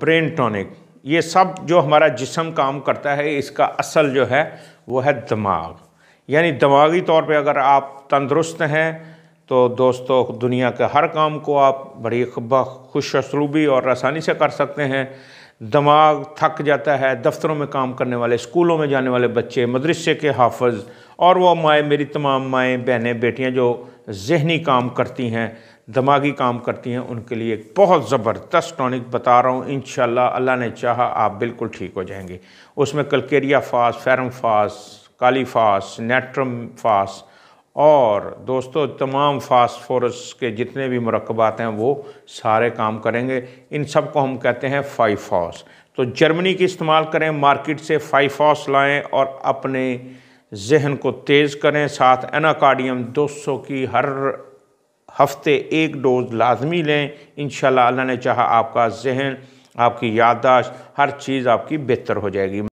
brain tonic ये सब जो हमारा जिसम काम करता है इसका असल जो है वो है दिमाग यानी दिमागी तौर पे अगर आप तंदुरुस्त हैं तो दोस्तों दुनिया के हर काम को आप बड़ी खुश असलूबी और आसानी से कर सकते हैं दिमाग थक जाता है दफ्तरों में काम करने वाले स्कूलों में जाने वाले बच्चे मदरसे के हाफज और वो माएँ मेरी तमाम माएँ बहनें बेटियाँ जो जहनी काम करती हैं दिमागी काम करती हैं उनके लिए एक बहुत ज़बरदस्त टॉनिक बता रहा हूँ इन अल्लाह ने चाहा आप बिल्कुल ठीक हो जाएंगे उसमें कलकेरिया फास फेरम फास काली फास नेट्रम फास और दोस्तों तमाम फास्फोरस के जितने भी मरकबात हैं वो सारे काम करेंगे इन सब को हम कहते हैं फाइफॉस तो जर्मनी की इस्तेमाल करें मार्केट से फाइफॉस लाएं और अपने जहन को तेज़ करें साथ एनाकार्डियम 200 की हर हफ्ते एक डोज लाजमी लें इन शाह ने चाहा आपका जहन आपकी याददाश्त हर चीज़ आपकी बेहतर हो जाएगी